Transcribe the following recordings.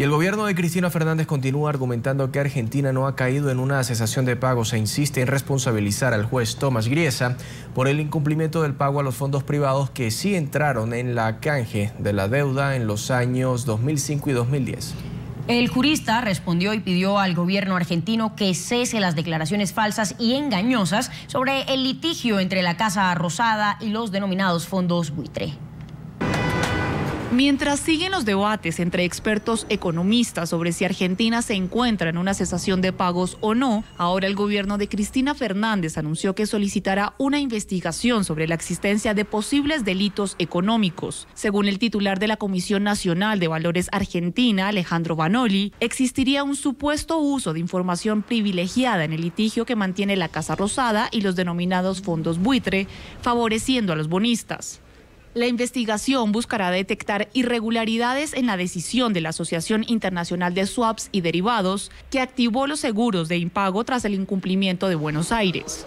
Y el gobierno de Cristina Fernández continúa argumentando que Argentina no ha caído en una cesación de pagos e insiste en responsabilizar al juez Tomás Griesa por el incumplimiento del pago a los fondos privados que sí entraron en la canje de la deuda en los años 2005 y 2010. El jurista respondió y pidió al gobierno argentino que cese las declaraciones falsas y engañosas sobre el litigio entre la Casa Rosada y los denominados fondos buitre. Mientras siguen los debates entre expertos economistas sobre si Argentina se encuentra en una cesación de pagos o no, ahora el gobierno de Cristina Fernández anunció que solicitará una investigación sobre la existencia de posibles delitos económicos. Según el titular de la Comisión Nacional de Valores Argentina, Alejandro Banoli, existiría un supuesto uso de información privilegiada en el litigio que mantiene la Casa Rosada y los denominados fondos buitre, favoreciendo a los bonistas. La investigación buscará detectar irregularidades en la decisión de la Asociación Internacional de Swaps y Derivados, que activó los seguros de impago tras el incumplimiento de Buenos Aires.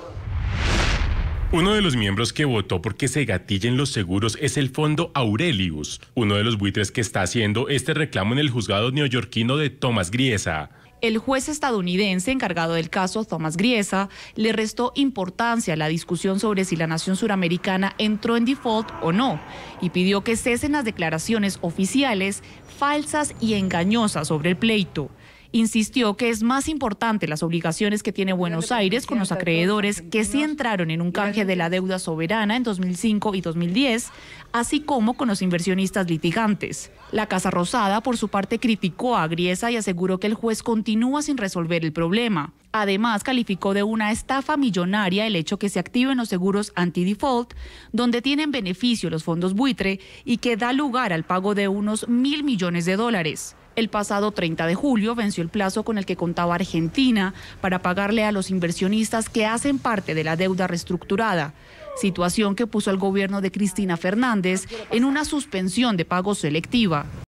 Uno de los miembros que votó porque se gatillen los seguros es el fondo Aurelius, uno de los buitres que está haciendo este reclamo en el juzgado neoyorquino de Thomas Griesa. El juez estadounidense encargado del caso, Thomas Griesa, le restó importancia a la discusión sobre si la nación suramericana entró en default o no y pidió que cesen las declaraciones oficiales falsas y engañosas sobre el pleito insistió que es más importante las obligaciones que tiene Buenos Aires con los acreedores que sí entraron en un canje de la deuda soberana en 2005 y 2010, así como con los inversionistas litigantes. La Casa Rosada, por su parte, criticó a Griesa y aseguró que el juez continúa sin resolver el problema. Además, calificó de una estafa millonaria el hecho que se activen los seguros anti-default, donde tienen beneficio los fondos buitre y que da lugar al pago de unos mil millones de dólares. El pasado 30 de julio venció el plazo con el que contaba Argentina para pagarle a los inversionistas que hacen parte de la deuda reestructurada, situación que puso al gobierno de Cristina Fernández en una suspensión de pago selectiva.